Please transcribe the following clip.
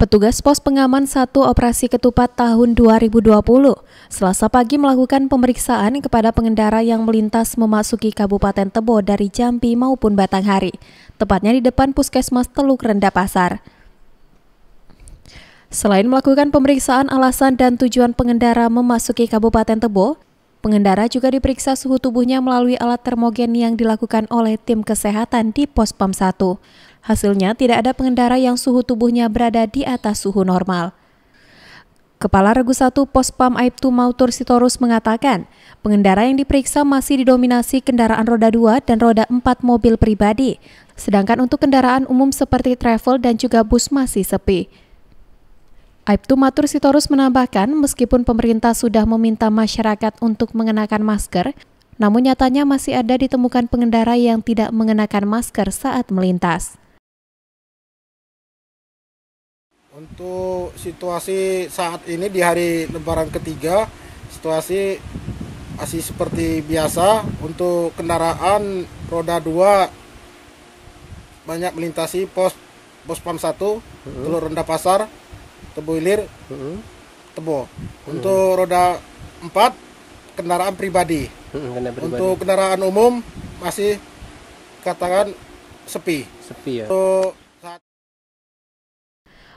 Petugas pos pengaman Satu operasi ketupat tahun 2020 selasa pagi melakukan pemeriksaan kepada pengendara yang melintas memasuki Kabupaten Tebo dari Jambi maupun Batanghari, tepatnya di depan puskesmas Teluk Rendah Pasar. Selain melakukan pemeriksaan alasan dan tujuan pengendara memasuki Kabupaten Tebo, pengendara juga diperiksa suhu tubuhnya melalui alat termogen yang dilakukan oleh tim kesehatan di Pos PAM 1. Hasilnya tidak ada pengendara yang suhu tubuhnya berada di atas suhu normal. Kepala Regu 1 Pospam Aibtu Mautur Sitorus mengatakan, pengendara yang diperiksa masih didominasi kendaraan roda 2 dan roda 4 mobil pribadi, sedangkan untuk kendaraan umum seperti travel dan juga bus masih sepi. Aibtu Matur Sitorus menambahkan, meskipun pemerintah sudah meminta masyarakat untuk mengenakan masker, namun nyatanya masih ada ditemukan pengendara yang tidak mengenakan masker saat melintas. Untuk situasi saat ini di hari lebaran ketiga, situasi masih seperti biasa untuk kendaraan roda 2 banyak melintasi pos pos PAM 1, hmm. Telur Rendah Pasar, Tebu Ilir, hmm. Tebo. Untuk hmm. Untuk roda 4 kendaraan pribadi. Hmm, pribadi. Untuk kendaraan umum masih katakan sepi. Sepi ya. Untuk